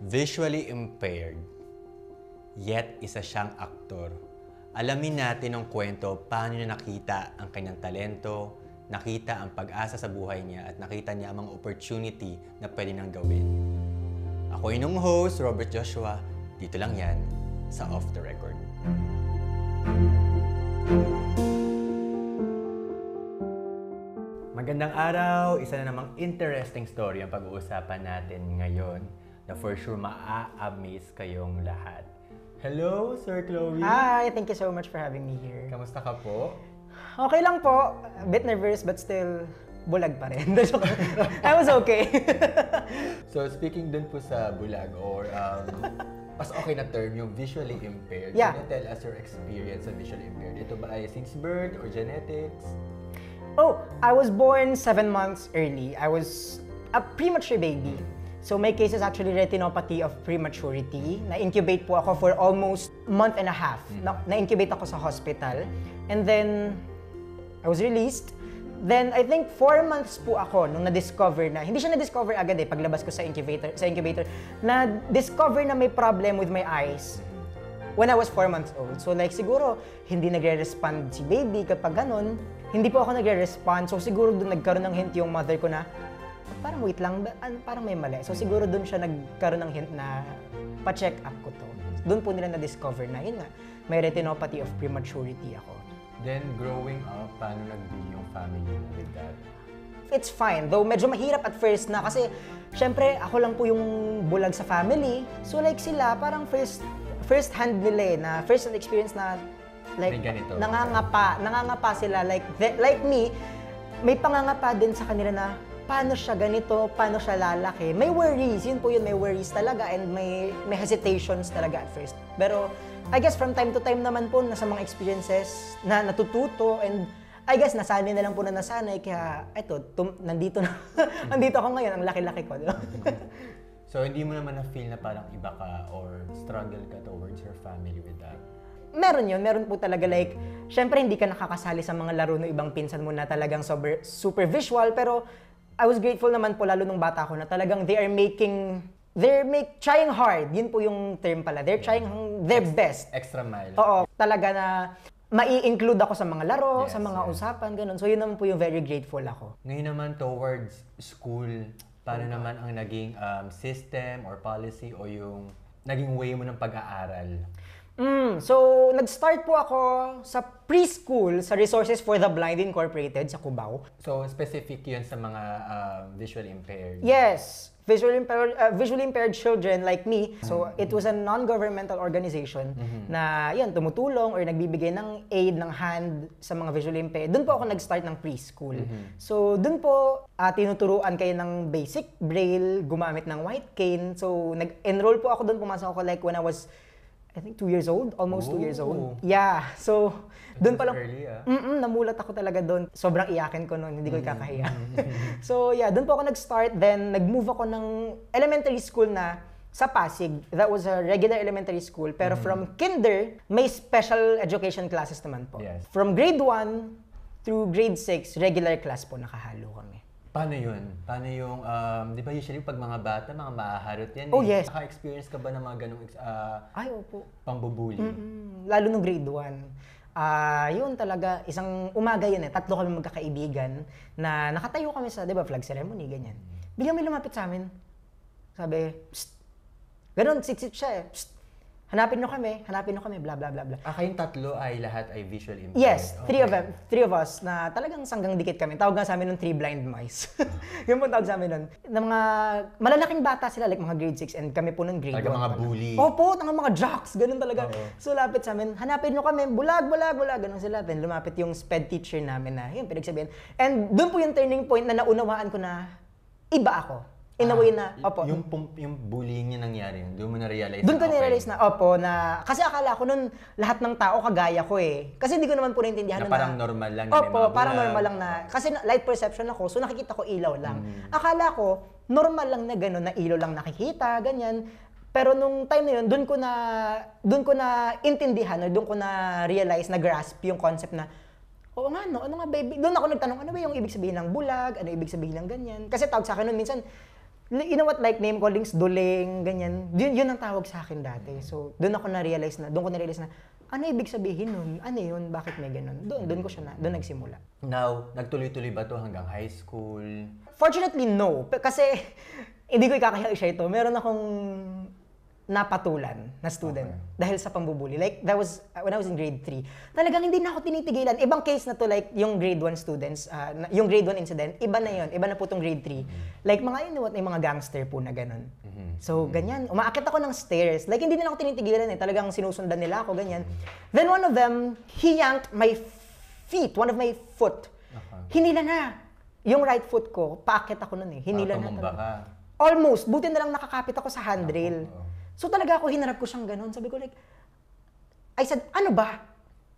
visually impaired, yet isa siyang aktor. Alamin natin ang kwento paano niya nakita ang kanyang talento, nakita ang pag-asa sa buhay niya at nakita niya ang mga opportunity na pwede nang gawin. Ako inyong host, Robert Joshua. Dito lang yan sa Off The Record. Magandang araw! Isa na namang interesting story ang pag-uusapan natin ngayon na for sure maa-amaze kayong lahat. Hello, Sir Chloe! Hi! Thank you so much for having me here. Kamusta ka po? Okay lang po. A bit nervous but still bulag pa rin. I was okay. so speaking dun po sa bulag or um, mas okay na term yung visually impaired, yeah. can you tell us your experience sa visually impaired? Ito ba ay since birth or genetics? Oh, I was born seven months early. I was a premature baby. So my case is actually retinopathy of prematurity. Na-incubate po ako for almost month and a half. Mm. Na-incubate ako sa hospital. And then, I was released. Then, I think four months po ako nung na-discover na, hindi siya na-discover agad eh, paglabas ko sa incubator, sa incubator, na-discover na may problem with my eyes when I was four months old. So like siguro, hindi nagre-respond si baby kapag ganun. Hindi po ako nagre-respond. So siguro doon nagkaroon ng hint yung mother ko na, parang wait lang, ano, parang may mali. So mm. siguro doon siya nagkaroon ng hint na pa-check up ko to. Doon po nila na-discover na, yun nga, may retinopathy of prematurity ako. Then growing up, paano nag-deal yung family mo with that? It's fine, though medyo mahirap at first na kasi syempre ako lang po yung bulag sa family. So like sila, parang first first hand nila eh, na first hand experience na like may ganito. nangangapa, nangangapa sila like like me, may pangangapa din sa kanila na paano siya ganito, paano siya lalaki. May worries, yun po yun, may worries talaga and may, may hesitations talaga at first. Pero I guess from time to time naman po nasa mga experiences na natututo and I guess nasanay na lang po na nasanay kaya eto, tum- nandito na, nandito ako ngayon, ang laki-laki ko. No? so hindi mo naman na-feel na parang iba ka or struggle ka towards your family with that? meron yun, meron po talaga like, syempre hindi ka nakakasali sa mga laro ng ibang pinsan mo na talagang super, super visual, pero I was grateful naman po lalo nung bata ko na talagang they are making they're make trying hard. Yun po yung term pala. They're trying their Ex- best. Extra mile. Oo, talaga na mai-include ako sa mga laro, Yes, sa mga yes. usapan, ganun. So yun naman po yung very grateful ako. Ngayon naman towards school, paano ano naman ang naging um, system or policy o yung naging way mo ng pag-aaral? Mm, so, nag-start po ako sa preschool sa Resources for the Blind Incorporated sa Cubao. So, specific yun sa mga uh, visually impaired? Yes. Visually impaired, uh, visually impaired children like me. So, it was a non-governmental organization mm-hmm. na yan, tumutulong or nagbibigay ng aid ng hand sa mga visually impaired. Doon po ako nag-start ng preschool. Mm-hmm. So, doon po uh, tinuturuan kayo ng basic braille, gumamit ng white cane. So, nag-enroll po ako doon. Pumasok ako like when I was I think two years old, almost Ooh. two years old. Yeah, so doon pa lang, early, mm namulat ako talaga doon. Sobrang iyakin ko noon, hindi ko mm. ikakahiya. so yeah, doon po ako nag-start. Then nag-move ako ng elementary school na sa Pasig. That was a regular elementary school. Pero mm. from kinder, may special education classes naman po. Yes. From grade 1 through grade 6, regular class po nakahalo kami. Paano yun? Paano yung, um, di ba usually pag mga bata, mga maaharot yan Oh, eh. yes. Naka-experience ka ba ng mga ganong uh, ah, Ay, opo. pambubuli? Mm-mm. Lalo nung grade 1. Ah, yun talaga, isang umaga yun eh, tatlo kami magkakaibigan na nakatayo kami sa, di ba, flag ceremony, ganyan. Mm. Biglang may lumapit sa amin. Sabi, psst. Ganon, sit siya eh. Psst. Hanapin nyo kami, hanapin nyo kami, blah, blah, blah, blah. Ah, kayong tatlo ay lahat ay visual impaired? Yes, okay. of them, three of us na talagang sanggang dikit kami. Tawag nga sa amin ng three blind mice. Ah. Yun po tawag sa amin nun. Na mga malalaking bata sila, like mga grade 6 and kami po nun grade 1. Talaga mga bully. Opo, tanga mga jocks, ganun talaga. Oo. So lapit sa amin, hanapin nyo kami, bulag, bulag, bulag, ganun sila. Then lumapit yung sped teacher namin na, yun, pinagsabihin. And doon po yung turning point na naunawaan ko na iba ako. In a way na, opo. Yung, pum- yung bullying niya nangyari, doon mo na-realize Doon ko okay. na-realize na, opo, na, kasi akala ko nun, lahat ng tao kagaya ko eh. Kasi hindi ko naman po naintindihan na, na parang normal lang. Opo, na parang normal lang na, kasi light perception ako, so nakikita ko ilaw lang. Mm. Akala ko, normal lang na gano'n, na ilaw lang nakikita, ganyan. Pero nung time na yun, doon ko na doon ko na intindihan doon ko na realize na grasp yung concept na Oo nga no, ano nga baby? Doon ako nagtanong, ano ba yung ibig sabihin ng bulag? Ano ibig sabihin ng ganyan? Kasi tawag sa akin noon minsan, you know what, like name callings, duling, ganyan. Yun, yun ang tawag sa akin dati. So, doon ako na-realize na, doon ko na-realize na, ano ibig sabihin nun? Ano yun? Bakit may ganun? Doon, doon ko siya na, doon nagsimula. Now, nagtuloy-tuloy ba to hanggang high school? Fortunately, no. Kasi, hindi ko ikakaya siya ito. Meron akong napatulan na student okay. dahil sa pambubuli. Like, that was uh, when I was in grade 3. Talagang hindi na ako tinitigilan. Ibang case na to, like, yung grade 1 students, uh, yung grade 1 incident, iba na yon Iba na po tong grade 3. Mm-hmm. Like, mga yun, na yung mga gangster po na ganun. Mm-hmm. So, mm-hmm. ganyan. Umaakit ako ng stairs. Like, hindi na ako tinitigilan eh. Talagang sinusundan nila ako, ganyan. Then one of them, he yanked my feet, one of my foot. Okay. Hinila na. Yung right foot ko, paakit ako nun eh. Hinila na. Almost. Buti na lang nakakapit ako sa handrail. Ah, So talaga ako, hinarap ko siyang ganun. Sabi ko like, I said, ano ba?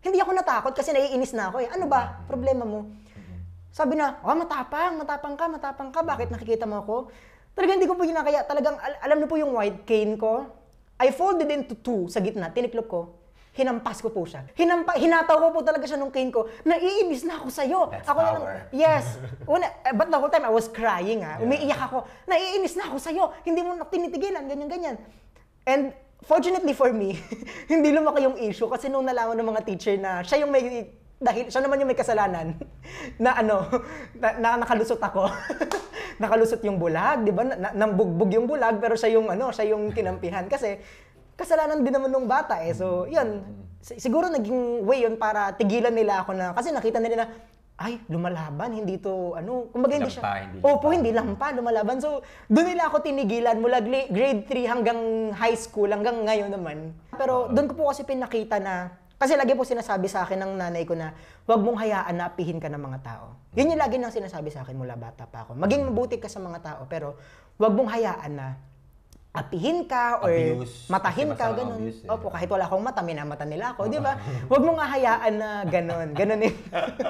Hindi ako natakot kasi naiinis na ako eh. Ano ba? Problema mo? Sabi na, oh, matapang, matapang ka, matapang ka. Bakit nakikita mo ako? Talaga hindi ko po kaya Talagang al- alam niyo po yung white cane ko. I folded into two sa gitna. Tiniklop ko. Hinampas ko po siya. Hinampa, hinataw ko po talaga siya nung cane ko. Naiinis na ako sa'yo. That's ako power. Lang, yes. Una, eh, but the whole time I was crying. Ha? Ah. Umiiyak ako. Naiinis na ako sa'yo. Hindi mo na tinitigilan. Ganyan, ganyan. And fortunately for me, hindi lumaki yung issue kasi nung nalaman ng mga teacher na siya yung may dahil siya naman yung may kasalanan na ano na, na nakalusot ako. nakalusot yung bulag, 'di ba? Na, nambugbog yung bulag pero siya yung ano, siya yung kinampihan kasi kasalanan din naman nung bata eh. So, 'yun. Siguro naging way 'yun para tigilan nila ako na kasi nakita nila na ay, lumalaban, hindi to, ano, kumbaga hindi lampa, siya. Hindi opo, lampa. hindi pa, lumalaban. So, doon nila ako tinigilan mula grade 3 hanggang high school, hanggang ngayon naman. Pero ah. doon ko po kasi pinakita na, kasi lagi po sinasabi sa akin ng nanay ko na, huwag mong hayaan na apihin ka ng mga tao. Yun yung lagi nang sinasabi sa akin mula bata pa ako. Maging mabuti ka sa mga tao, pero huwag mong hayaan na apihin ka or abuse, matahin ka, ganun. Abuse, eh. Opo, diba? kahit wala akong mata, minamata nila ako, di ba? Huwag mong ahayaan na ganun. Ganun eh.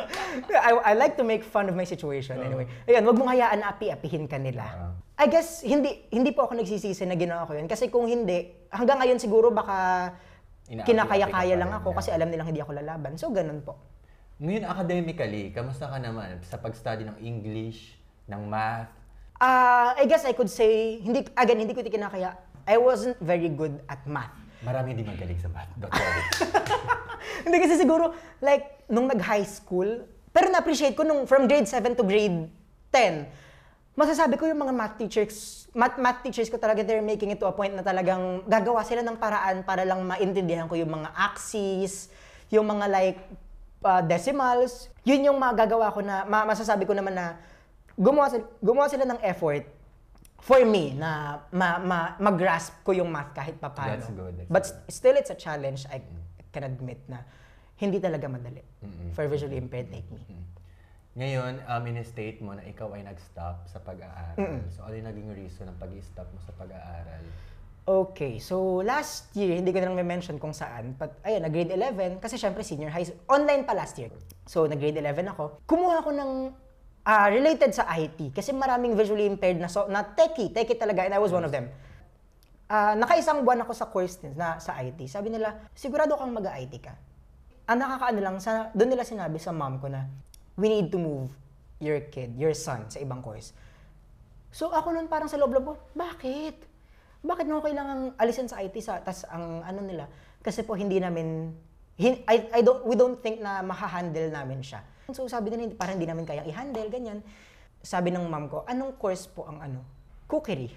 I, I like to make fun of my situation anyway. Ayun, huwag mong hayaan na api-apihin ka nila. I guess, hindi hindi po ako nagsisisi na ginawa ko yun. Kasi kung hindi, hanggang ngayon siguro baka kinakaya-kaya lang ako kasi alam nilang hindi ako lalaban. So, ganun po. Ngayon, academically, kamusta ka naman sa pag-study ng English, ng math, Uh, I guess I could say, hindi, again, hindi ko ito kinakaya. I wasn't very good at math. Marami hindi magaling sa math. Don't hindi kasi siguro, like, nung nag-high school, pero na-appreciate ko nung from grade 7 to grade 10, masasabi ko yung mga math teachers, math, math teachers ko talaga, they're making it to a point na talagang gagawa sila ng paraan para lang maintindihan ko yung mga axes, yung mga like uh, decimals. Yun yung magagawa ko na, masasabi ko naman na gumawa sila, gumawa sila ng effort for me na ma, ma, mag-grasp ko yung math kahit papaano. That's good. That's But good. still, it's a challenge I can admit na hindi talaga madali mm-hmm. for visually impaired like me. Mm-hmm. Ngayon, um, in-state mo na ikaw ay nag-stop sa pag-aaral. Mm-hmm. So, ano yung naging reason ng pag-stop mo sa pag-aaral? Okay, so last year, hindi ko na lang may mention kung saan, but ayun, nag-grade 11, kasi syempre senior high, online pa last year. So, nag-grade 11 ako. Kumuha ako ng uh, related sa IT. Kasi maraming visually impaired na, so, na techie, techie talaga, and I was one of them. Uh, nakaisang buwan ako sa course na sa IT. Sabi nila, sigurado kang mag-IT ka. Ang nakakaano lang, sa, doon nila sinabi sa mom ko na, we need to move your kid, your son, sa ibang course. So ako noon parang sa loob-loob ko, bakit? Bakit nung kailangan alisin sa IT? Sa, tas ang ano nila, kasi po hindi namin I, I don't, we don't think na mahahandle namin siya. So sabi nila, parang hindi namin kayang i-handle, ganyan. Sabi ng mom ko, anong course po ang ano? Cookery.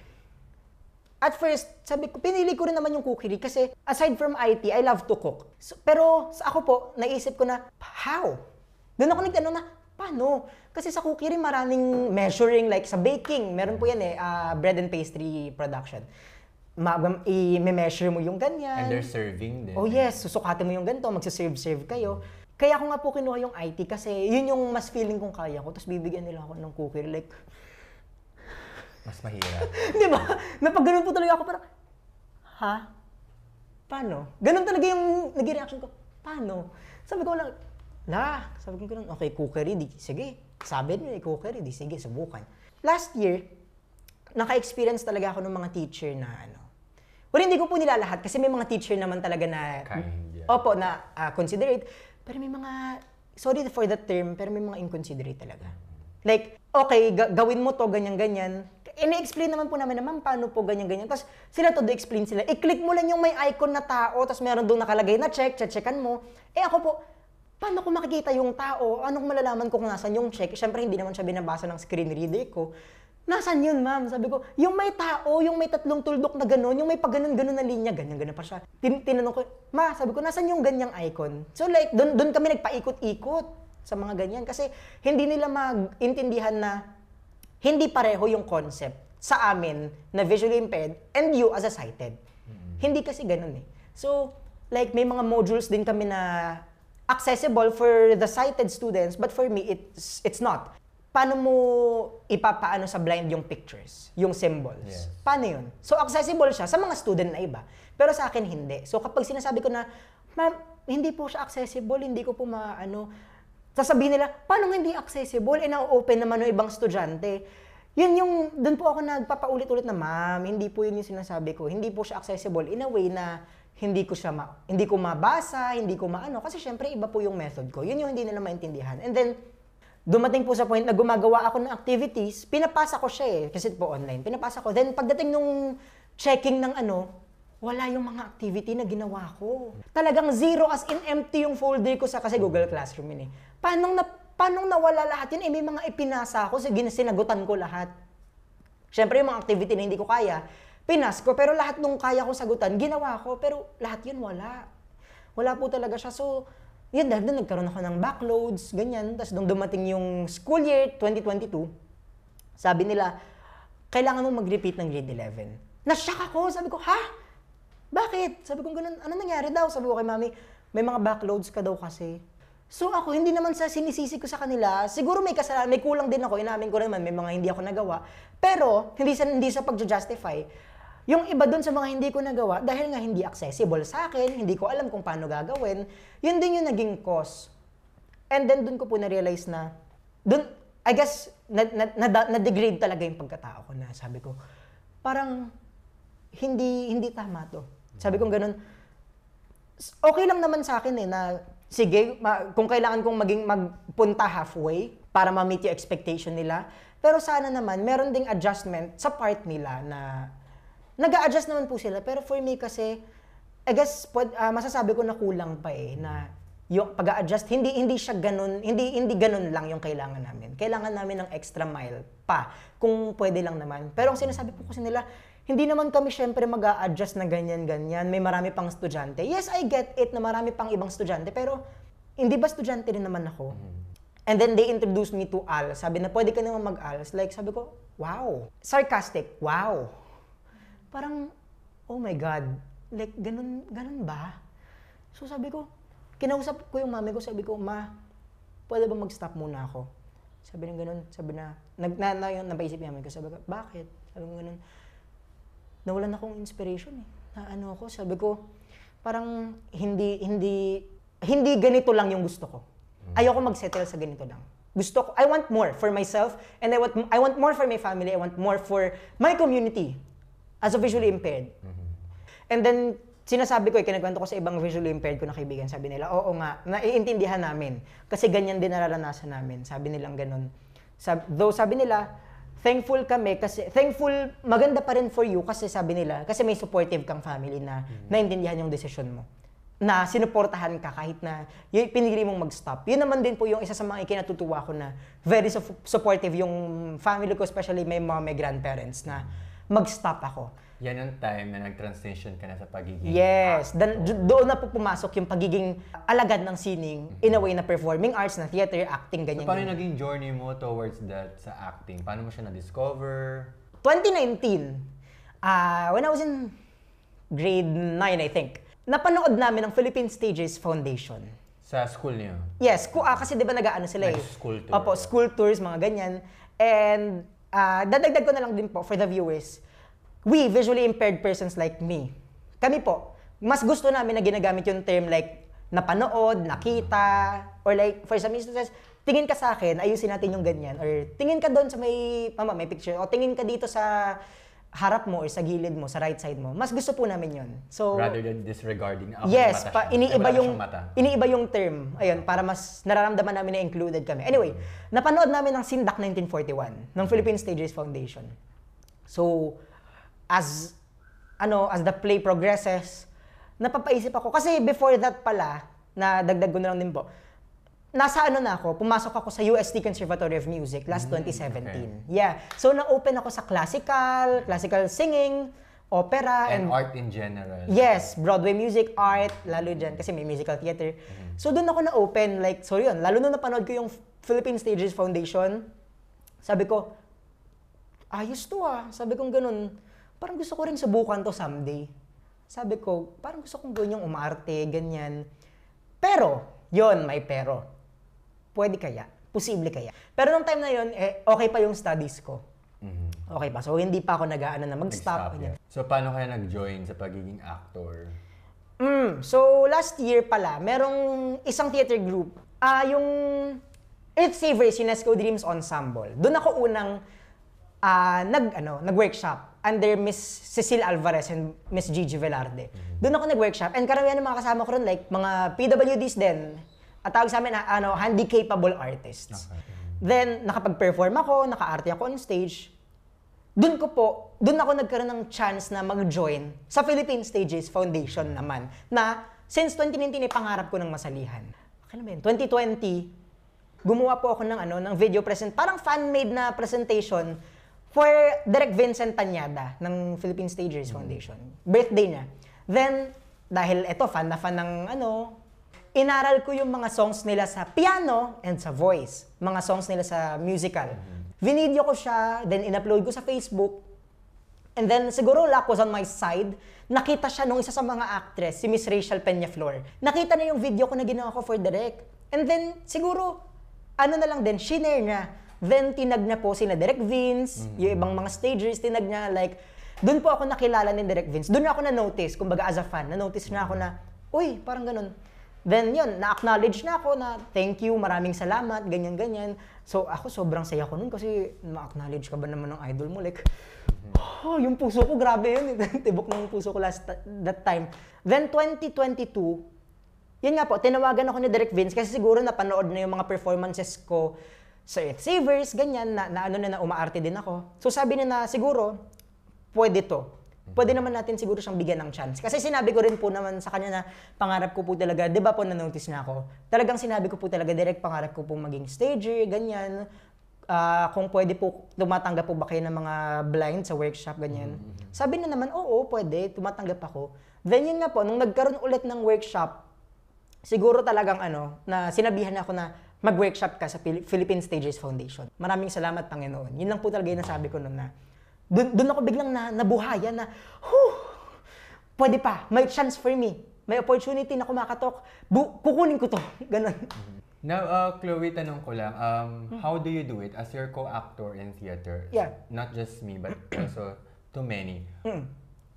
At first, sabi ko, pinili ko rin naman yung cookery kasi aside from IT, I love to cook. So, pero sa ako po, naisip ko na, how? Doon ako nagtanong na, paano? Kasi sa cookery, maraming measuring, like sa baking, meron po yan eh, uh, bread and pastry production ma- i-measure mo yung ganyan. And they're serving din. Oh yes, susukatin mo yung ganito, magsaserve-serve kayo. Mm-hmm. Kaya ako nga po kinuha yung IT kasi yun yung mas feeling kong kaya ko. Tapos bibigyan nila ako ng cookie. Like, mas mahirap. Di ba? Napag po talaga ako parang, ha? Paano? Ganun talaga yung naging reaction ko. Paano? Sabi ko lang, la, sabi ko ganun, okay, cookery, di, sige. Sabi nila, eh, cookery, di, sige, subukan. Last year, naka-experience talaga ako ng mga teacher na ano, pero hindi ko po nilalahat kasi may mga teacher naman talaga na, Kind, yeah. opo, na uh, considerate. Pero may mga, sorry for that term, pero may mga inconsiderate talaga. Like, okay, ga- gawin mo to, ganyan-ganyan. Ina-explain naman po namin naman paano po ganyan-ganyan. Tapos sila to do-explain sila. I-click mo lang yung may icon na tao, tapos meron doon nakalagay na check, checkan mo. Eh ako po, paano ko makikita yung tao? Anong malalaman ko kung nasan yung check? Siyempre, hindi naman siya binabasa ng screen reader ko. Nasaan yun, ma'am? Sabi ko, yung may tao, yung may tatlong tuldok na gano'n, yung may paganon-ganon na linya, ganyan-ganyan pa siya. Tin tinanong ko, ma, sabi ko, nasaan yung ganyang icon? So like, doon kami nagpaikot-ikot sa mga ganyan. Kasi hindi nila maintindihan na hindi pareho yung concept sa amin na visually impaired and you as a sighted. Mm-hmm. Hindi kasi ganun eh. So, like may mga modules din kami na accessible for the sighted students but for me it's it's not paano mo ipapaano sa blind yung pictures, yung symbols? Yes. Paano yun? So accessible siya sa mga student na iba. Pero sa akin hindi. So kapag sinasabi ko na, ma'am, hindi po siya accessible, hindi ko po maano, sasabihin nila, paano hindi accessible? Eh na-open naman ng ibang estudyante. Yun yung, doon po ako nagpapaulit-ulit na, ma'am, hindi po yun yung sinasabi ko. Hindi po siya accessible in a way na hindi ko siya ma- hindi ko mabasa, hindi ko maano kasi syempre iba po yung method ko. Yun yung hindi nila maintindihan. And then dumating po sa point na gumagawa ako ng activities, pinapasa ko siya eh, kasi po online, pinapasa ko. Then pagdating nung checking ng ano, wala yung mga activity na ginawa ko. Talagang zero as in empty yung folder ko sa kasi Google Classroom yun eh. Paano na, paano nawala lahat yun? Eh may mga ipinasa ko, sinagutan ko lahat. Siyempre yung mga activity na hindi ko kaya, pinas ko. Pero lahat nung kaya ko sagutan, ginawa ko. Pero lahat yun wala. Wala po talaga siya. So, yun, dahil doon nagkaroon ako ng backloads, ganyan. Tapos nung dumating yung school year 2022, sabi nila, kailangan mo mag-repeat ng grade 11. Nashock ako. Sabi ko, ha? Bakit? Sabi ko, ganun, ano nangyari daw? Sabi ko kay mami, may mga backloads ka daw kasi. So ako, hindi naman sa sinisisi ko sa kanila, siguro may kasalanan, may kulang din ako, inamin ko naman, may mga hindi ako nagawa. Pero, hindi sa, hindi sa pag-justify yung iba doon sa mga hindi ko nagawa, dahil nga hindi accessible sa akin, hindi ko alam kung paano gagawin, yun din yung naging cause. And then doon ko po na-realize na, doon, I guess, na-degrade na, na, na talaga yung pagkatao ko na sabi ko, parang, hindi, hindi tama to. Sabi ko ganun, okay lang naman sa akin eh, na sige, ma- kung kailangan kong maging magpunta halfway para ma-meet yung expectation nila, pero sana naman, meron ding adjustment sa part nila na nag adjust naman po sila. Pero for me kasi, I guess, uh, masasabi ko na kulang pa eh, na yung pag adjust hindi hindi siya ganun hindi hindi ganun lang yung kailangan namin kailangan namin ng extra mile pa kung pwede lang naman pero ang sinasabi po kasi nila hindi naman kami syempre mag a adjust na ganyan ganyan may marami pang estudyante yes i get it na marami pang ibang estudyante pero hindi ba estudyante din naman ako mm-hmm. and then they introduced me to AL sabi na pwede ka naman mag-ALS like sabi ko wow sarcastic wow parang, oh my God, like, ganun, ganun ba? So sabi ko, kinausap ko yung mami ko, sabi ko, ma, pwede ba mag-stop muna ako? Sabi ng ganun, sabi na, nag, na, na yun, napaisip yung ko, sabi ko, bakit? Sabi ng ganun, nawalan na akong inspiration eh. Na ano ako, sabi ko, parang hindi, hindi, hindi ganito lang yung gusto ko. Hmm. Ayoko magsettle sa ganito lang. Gusto ko, I want more for myself and I want, I want more for my family, I want more for my community as a visually impaired. Mm-hmm. And then, sinasabi ko, eh, kinagwento ko sa ibang visually impaired ko na kaibigan, sabi nila, oo nga, naiintindihan namin. Kasi ganyan din nararanasan namin. Sabi nilang ganun. Sab- though sabi nila, thankful kami kasi, thankful, maganda pa rin for you kasi sabi nila, kasi may supportive kang family na mm-hmm. naintindihan yung desisyon mo na sinuportahan ka kahit na y- pinili mong mag-stop. Yun naman din po yung isa sa mga ikinatutuwa ko na very su- supportive yung family ko, especially my mom, my grandparents, na mm-hmm mag-stop ako. Yan ang time na nag-transition ka na sa pagiging Yes. Dan, doon na po pumasok yung pagiging alagad ng sining in a way na performing arts, na theater, acting, ganyan. So, paano yung naging journey mo towards that sa acting? Paano mo siya na-discover? 2019, uh, ah, when I was in grade 9, I think, napanood namin ng Philippine Stages Foundation. Sa school niyo? Yes. Ku, uh, kasi di ba nag-ano sila eh. school tour. Opo, school tours, mga ganyan. And uh, dadagdag ko na lang din po for the viewers, we, visually impaired persons like me, kami po, mas gusto namin na ginagamit yung term like napanood, nakita, or like for some instances, tingin ka sa akin, ayusin natin yung ganyan, or tingin ka doon sa may, mama, may picture, o tingin ka dito sa harap mo or sa gilid mo, sa right side mo, mas gusto po namin yun. So, Rather than disregarding, ako yes, pa, iniiba yung, mata. iniiba yung term, ayun, para mas nararamdaman namin na included kami. Anyway, mm. napanood namin ang Sindak 1941 ng mm. Philippine Stages Foundation. So, as, ano, as the play progresses, napapaisip ako, kasi before that pala, na dagdag ko na lang din po, nasa ano na ako, pumasok ako sa USD Conservatory of Music last mm, 2017. Okay. Yeah. So na-open ako sa classical, classical singing, opera and, and art in general. Yes, Broadway music, art, lalo dyan kasi may musical theater. Mm-hmm. So doon ako na open like so yun, lalo nung napanood ko yung Philippine Stages Foundation. Sabi ko, ayos to ah. Sabi kong ganun, parang gusto ko rin subukan to someday. Sabi ko, parang gusto kong gawin yung umaarte, ganyan. Pero, yon may pero Pwede kaya? Posible kaya? Pero nung time na yon eh, okay pa yung studies ko. Mm-hmm. Okay pa. So, hindi pa ako nag-aano na mag-stop. Nag yeah. So, paano kaya nag-join sa pagiging actor? Mm, so, last year pala, merong isang theater group. Uh, yung Earth Savers UNESCO Dreams Ensemble. Doon ako unang uh, nag, ano, nag-workshop under Miss Cecil Alvarez and Miss Gigi Velarde. Mm-hmm. Doon ako nag-workshop. And karamihan ng mga kasama ko ron, like mga PWDs din, at tawag sa amin, ano, handy capable artists. Ah, okay. Then, nakapag-perform ako, naka-arte ako on stage. Doon ko po, doon ako nagkaroon ng chance na mag-join sa Philippine Stages Foundation naman. Na, since 2019, eh, pangarap ko ng masalihan. Okay naman, 2020, gumawa po ako ng, ano, ng video present, parang fan-made na presentation for Direct Vincent Tanyada ng Philippine Stages hmm. Foundation. Mm-hmm. Birthday niya. Then, dahil eto, fan na fan ng ano, inaral ko yung mga songs nila sa piano and sa voice. Mga songs nila sa musical. Mm-hmm. Vinidyo ko siya, then in-upload ko sa Facebook. And then siguro luck was on my side. Nakita siya nung isa sa mga actress, si Miss Rachel Peñaflor. Nakita na yung video ko na ginawa ko for direct. And then siguro, ano na lang din, shinare niya. Then tinag na po sina Direct Vince, mm-hmm. yung ibang mga stagers, tinag niya like, doon po ako nakilala ni Direct Vince. Doon ako na-notice, kumbaga as a fan, na-notice na ako na, uy, parang ganun, Then yun, na-acknowledge na ako na thank you, maraming salamat, ganyan-ganyan. So ako sobrang saya ko nun kasi ma-acknowledge ka ba naman ng idol mo? Like, mm oh, yung puso ko, grabe yun. Tibok ng puso ko last that time. Then 2022, yun nga po, tinawagan ako ni Derek Vince kasi siguro napanood na yung mga performances ko sa so, Savers, ganyan, na, na ano na, na umaarte din ako. So sabi niya na siguro, pwede to pwede naman natin siguro siyang bigyan ng chance. Kasi sinabi ko rin po naman sa kanya na pangarap ko po talaga, di ba po na-notice na ako, talagang sinabi ko po talaga, direct pangarap ko po maging stager, ganyan. Uh, kung pwede po, tumatanggap po ba kayo ng mga blind sa workshop, ganyan. Mm-hmm. mm-hmm. Sabi na naman, oo, pwede, tumatanggap ako. Then yun nga po, nung nagkaroon ulit ng workshop, siguro talagang ano, na sinabihan ako na, mag-workshop ka sa Philippine Stages Foundation. Maraming salamat, Panginoon. Yun lang po talaga yung nasabi ko noon na doon, doon ako biglang na, nabuhayan na, Whew, pwede pa, may chance for me. May opportunity na kumakatok, bu- kukunin ko to. Ganon. Mm-hmm. Now, uh, Chloe, tanong ko lang, um, hmm. how do you do it as your co-actor in theater? Yeah. Not just me, but also to many. Hmm.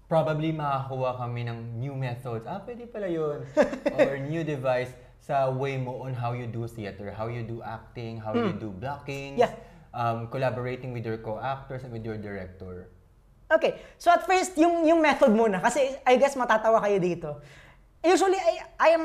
Probably makakuha kami ng new methods. Ah, pwede pala yun. Or new device sa way mo on how you do theater, how you do acting, how hmm. you mm. do blocking. Yeah um, collaborating with your co-actors and with your director? Okay, so at first, yung, yung method muna, kasi I guess matatawa kayo dito. Usually, I, I am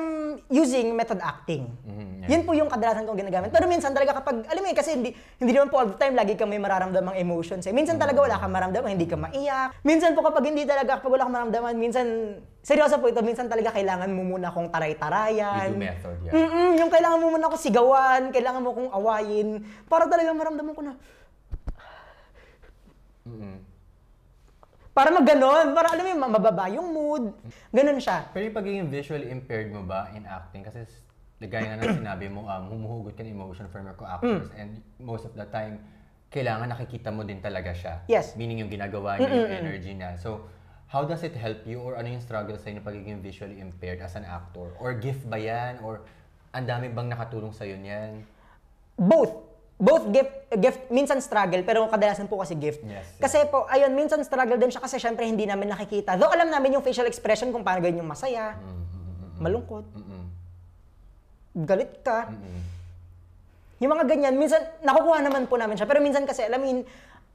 using method acting. Mm-hmm, yeah. po yung kadalasan kong ginagamit. Pero minsan talaga kapag, alam mo kasi hindi, hindi naman po all the time, lagi kang may mararamdamang emotions. Eh. Minsan talaga mm-hmm. wala kang maramdaman, hindi ka maiyak. Minsan po kapag hindi talaga, kapag wala kang maramdaman, minsan seryoso po ito, minsan talaga kailangan mo muna akong taray-tarayan. You do method, yeah. mm yung kailangan mo muna ako sigawan, kailangan mo akong awayin, para talaga maramdaman ko na, mm-hmm. para mag ganon, para alam mo yung mababa yung mood, ganun siya. Pero yung pagiging visually impaired mo ba in acting, kasi nagaya nga na sinabi mo, um, humuhugot ka ng emotion from your co-actors, mm. and most of the time, kailangan nakikita mo din talaga siya. Yes. Meaning yung ginagawa niya, yung energy niya. So, how does it help you or ano yung struggle sa'yo na pagiging visually impaired as an actor? Or gift ba yan? Or ang dami bang nakatulong sa'yo niyan? Both! Both gift, gift, minsan struggle, pero kadalasan po kasi gift. Yes, yes. Kasi po, ayun, minsan struggle din siya kasi syempre hindi namin nakikita. Though alam namin yung facial expression kung paano ganyan yung masaya, mm-hmm. malungkot, mm-hmm. galit ka. Mm-hmm. Yung mga ganyan, minsan, nakukuha naman po namin siya. Pero minsan kasi, alam I mo mean,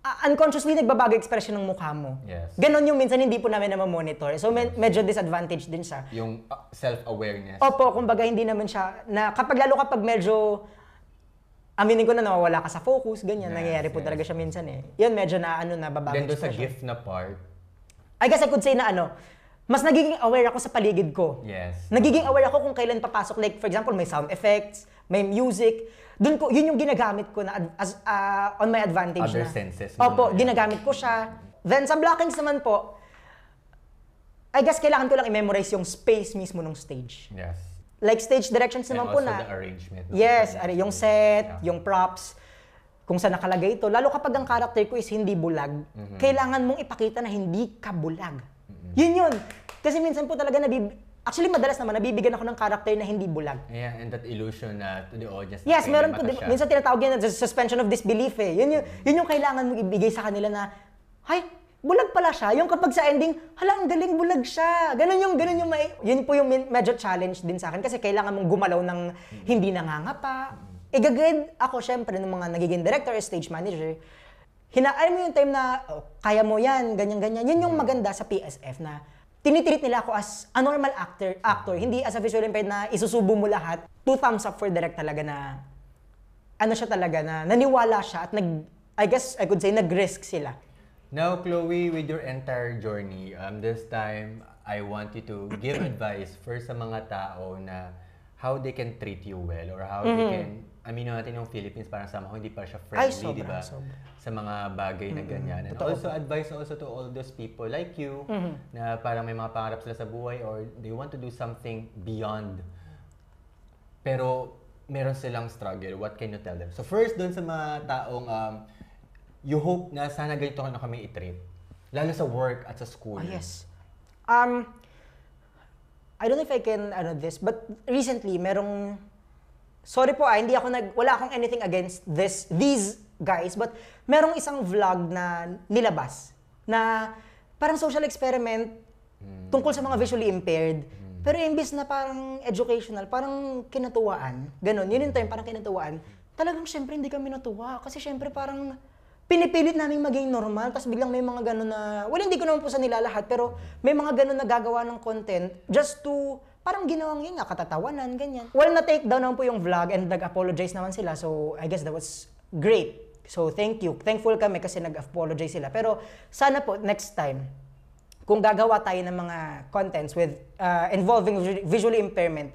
uh, unconsciously nagbabago expression ng mukha mo. Yes. Ganon yung minsan hindi po namin na monitor So med- medyo disadvantage din siya. Yung uh, self-awareness. Opo, kumbaga hindi naman siya na kapag lalo kapag medyo aminin ko na nawawala ka sa focus, ganyan. Yes, nangyayari po talaga siya minsan eh. Yun, medyo na ano na babago Then doon sa gift na part, I guess I could say na ano, mas nagiging aware ako sa paligid ko. yes. Nagiging aware ako kung kailan papasok. Like, for example, may sound effects, may music. Doon ko, yun yung ginagamit ko na as, uh, on my advantage Other na. senses. Opo, naman. ginagamit ko siya. Then sa blockings naman po, I guess kailangan ko lang i-memorize yung space mismo ng stage. Yes. Like stage directions And naman po na. the arrangement. Yes, are, yung set, yeah. yung props, kung saan nakalagay ito. Lalo kapag ang character ko is hindi bulag, mm-hmm. kailangan mong ipakita na hindi ka bulag. Mm-hmm. Yun yun. Kasi minsan po talaga nabib Actually, madalas naman, nabibigyan ako ng character na hindi bulag. Yeah, and that illusion na uh, to the audience. Yes, meron po. Siya. Minsan tinatawag yan as suspension of disbelief eh. Yun yung, yun yung kailangan mong ibigay sa kanila na, Hay, bulag pala siya. Yung kapag sa ending, hala, ang galing bulag siya. Ganun yung, ganun yung, may, yun po yung medyo challenge din sa akin kasi kailangan mong gumalaw ng hindi nangangapa. Mm. Igagrade ako, syempre, ng mga nagiging director or stage manager. Hinaan mo yung time na, oh, kaya mo yan, ganyan-ganyan. Yun yung mm. maganda sa PSF na, tinitreat nila ako as a normal actor, actor hindi as a visual impaired na isusubo mo lahat. Two thumbs up for direct talaga na ano siya talaga na naniwala siya at nag I guess I could say nag-risk sila. Now, Chloe, with your entire journey, um, this time, I want you to give advice first sa mga tao na how they can treat you well or how mm. they mm-hmm. can aminin natin yung Philippines para sa ako hindi para siya friendly, Ay, di ba? Sobra. Sa mga bagay na ganyan. mm And Totoo. also advice also to all those people like you mm-hmm. na parang may mga pangarap sila sa buhay or they want to do something beyond. Pero meron silang struggle. What can you tell them? So first doon sa mga taong um, you hope na sana ganito na kami i-treat. Lalo sa work at sa school. Oh, yes. Um, I don't know if I can ano this, but recently merong sorry po ah, hindi ako nag, wala akong anything against this, these guys, but merong isang vlog na nilabas na parang social experiment tungkol sa mga hmm. visually impaired. Hmm. Pero imbis na parang educational, parang kinatuwaan. Ganon, yun yung time, parang kinatuwaan. Talagang syempre hindi kami natuwa. Kasi syempre parang pinipilit namin maging normal, tapos biglang may mga ganun na, well, hindi ko naman po sa nila lahat, pero may mga ganun na gagawa ng content just to parang ginawang yun nga, katatawanan, ganyan. Well, na-take down naman po yung vlog and nag-apologize naman sila. So, I guess that was great. So, thank you. Thankful kami kasi nag-apologize sila. Pero, sana po, next time, kung gagawa tayo ng mga contents with uh, involving visually impairment,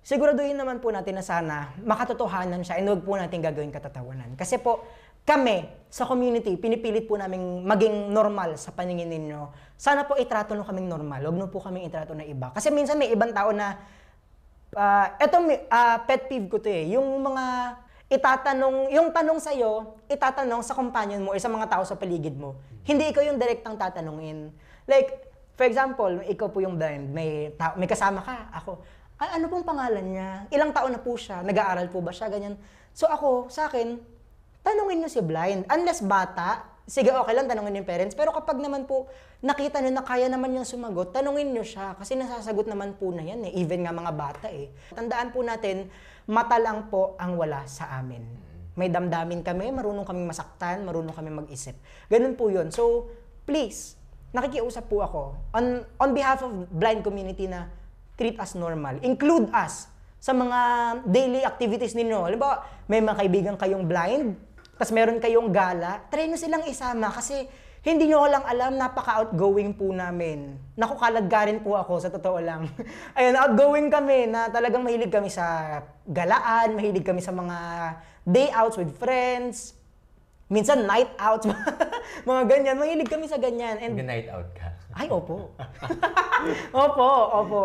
siguraduhin naman po natin na sana makatotohanan siya and huwag po natin gagawin katatawanan. Kasi po, kami, sa community, pinipilit po namin maging normal sa paningin ninyo. Sana po itrato nyo kaming normal. Huwag nyo po kaming itrato na iba. Kasi minsan may ibang tao na, uh, eto uh, pet peeve ko to eh, yung mga itatanong, yung tanong sa'yo, itatanong sa companion mo or sa mga tao sa paligid mo. Hindi ikaw yung direktang tatanungin. Like, for example, ikaw po yung blind, may, ta- may kasama ka, ako, ano pong pangalan niya? Ilang taon na po siya? Nag-aaral po ba siya? Ganyan. So ako, sa akin, tanungin nyo si blind. Unless bata, sige okay lang tanungin yung parents. Pero kapag naman po nakita nyo na kaya naman niyang sumagot, tanungin nyo siya. Kasi nasasagot naman po na yan eh. Even nga mga bata eh. Tandaan po natin, mata lang po ang wala sa amin. May damdamin kami, marunong kaming masaktan, marunong kami mag-isip. Ganun po yun. So, please, nakikiusap po ako on, on behalf of blind community na treat us normal. Include us sa mga daily activities ninyo. Halimbawa, may mga kaibigan kayong blind, tapos meron kayong gala, try nyo silang isama kasi hindi nyo lang alam, napaka-outgoing po namin. Naku, rin po ako, sa totoo lang. Ayun, outgoing kami na talagang mahilig kami sa galaan, mahilig kami sa mga day outs with friends, minsan night outs, mga ganyan. Mahilig kami sa ganyan. And, night out ka? Ay, opo. opo, opo.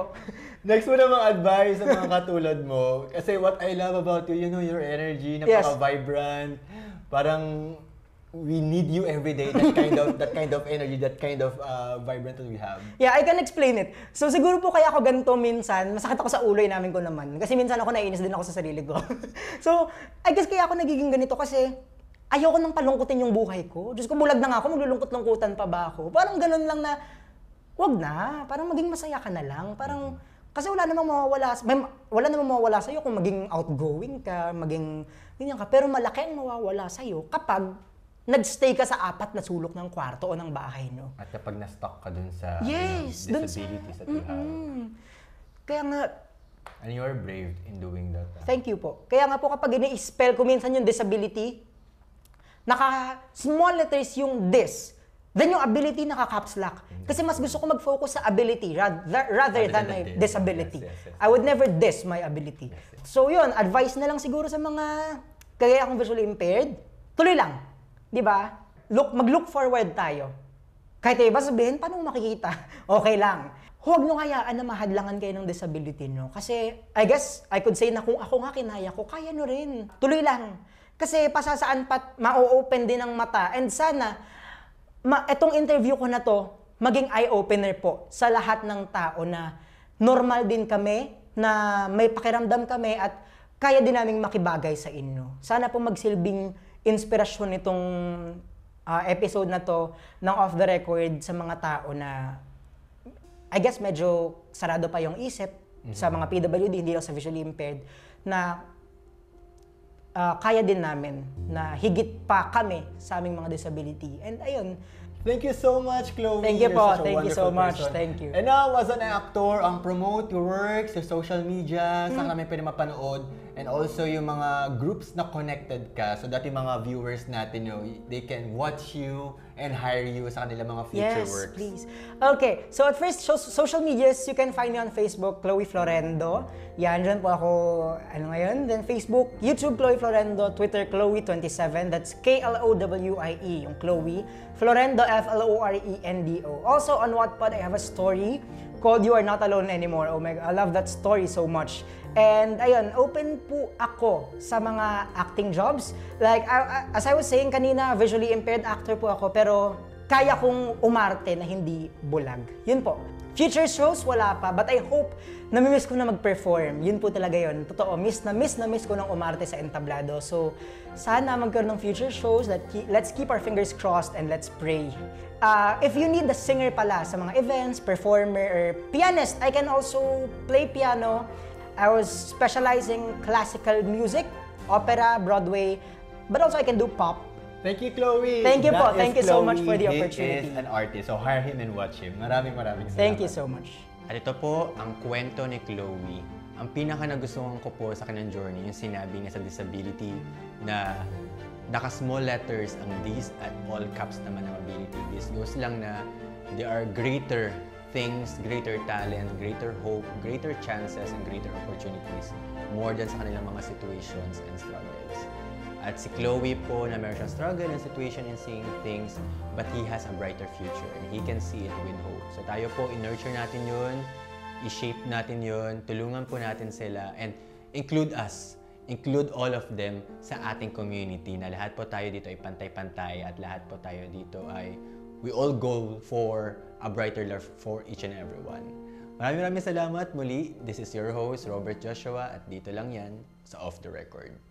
Next mo namang advice sa mga katulad mo. Kasi what I love about you, you know, your energy, napaka-vibrant. Yes parang we need you every day that kind of that kind of energy that kind of uh, vibrant that we have yeah i can explain it so siguro po kaya ako ganito minsan masakit ako sa ulo namin ko naman kasi minsan ako naiinis din ako sa sarili ko so i guess kaya ako nagiging ganito kasi ayoko nang palungkutin yung buhay ko Diyos ko bulag na nga ako maglulungkot-lungkutan pa ba ako parang ganun lang na wag na parang maging masaya ka na lang parang mm. kasi wala namang mawawala may, wala namang mawawala sa iyo kung maging outgoing ka maging ganyan ka. Pero malaki ang mawawala sa'yo kapag nagstay ka sa apat na sulok ng kwarto o ng bahay nyo. At kapag na-stuck ka dun sa ano, yes, you know, disabilities sa, that you mm-mm. have. Kaya nga, And you are brave in doing that. Ah. Thank you po. Kaya nga po kapag ini-spell ko minsan yung disability, naka-small letters yung this. Then yung ability naka caps lock. Mm. Kasi mas gusto ko mag-focus sa ability rather, rather than my disability. Yes, yes, yes. I would never diss my ability. Yes, yes. So yun, advice na lang siguro sa mga kaya akong visually impaired, tuloy lang. 'Di ba? Look, mag-look forward tayo. Kahit iba sabihin, paano makikita? Okay lang. Huwag nyo hayaan na mahadlangan kayo ng disability nyo. Kasi, I guess, I could say na kung ako nga kinaya ko, kaya nyo rin. Tuloy lang. Kasi pasasaan pa, ma-open din ang mata. And sana, ma, etong interview ko na to, maging eye-opener po sa lahat ng tao na normal din kami, na may pakiramdam kami at kaya din naming makibagay sa inyo. Sana po magsilbing inspirasyon itong uh, episode na to ng Off the Record sa mga tao na I guess medyo sarado pa yung isip mm-hmm. sa mga PWD, hindi lang sa visually impaired, na uh, kaya din namin na higit pa kami sa aming mga disability. And ayun, Thank you so much, Chloe. Thank you po. Thank you so person. much. Thank you. And now, as an actor, ang um, promote your works, your social media, hmm. saan kami pwede mapanood, and also yung mga groups na connected ka so dati mga viewers natin, you know, they can watch you, and hire you sa kanila mga future yes, works. Yes, please. Okay, so at first, so, social medias, you can find me on Facebook, Chloe Florendo. Yan, dyan po ako, ano ngayon? Then Facebook, YouTube, Chloe Florendo, Twitter, Chloe27, that's K-L-O-W-I-E, yung Chloe. Florendo, F-L-O-R-E-N-D-O. E also, on Wattpad, I have a story called You Are Not Alone Anymore. Oh my God, I love that story so much. And ayun, open po ako sa mga acting jobs. Like, I, as I was saying kanina, visually impaired actor po ako, pero kaya kong umarte na hindi bulag. Yun po. Future shows, wala pa. But I hope, miss ko na mag-perform. Yun po talaga yun. Totoo, miss na miss na miss ko ng umarte sa entablado. So, sana magkaroon ng future shows. Let, let's keep our fingers crossed and let's pray. Uh, if you need a singer pala sa mga events, performer, or pianist, I can also play piano. I was specializing classical music, opera, Broadway, but also I can do pop. Thank you, Chloe. Thank you that po. Thank you Chloe. so much for the opportunity. He is an artist, so hire him and watch him. Maraming maraming salamat. Thank you so much. At ito po ang kwento ni Chloe. Ang pinaka nagustuhan ko po sa kanyang journey, yung sinabi niya sa disability na naka-small letters ang this at all caps naman ang ability. This goes lang na they are greater things, greater talent, greater hope, greater chances, and greater opportunities more than sa kanilang mga situations and struggles. At si Chloe po na meron siyang struggle and situation in seeing things, but he has a brighter future and he can see it with hope. So tayo po, in-nurture natin yun, i-shape natin yun, tulungan po natin sila, and include us include all of them sa ating community na lahat po tayo dito ay pantay-pantay at lahat po tayo dito ay we all go for a brighter life for each and everyone. Maraming maraming salamat muli. This is your host, Robert Joshua, at dito lang yan sa Off The Record.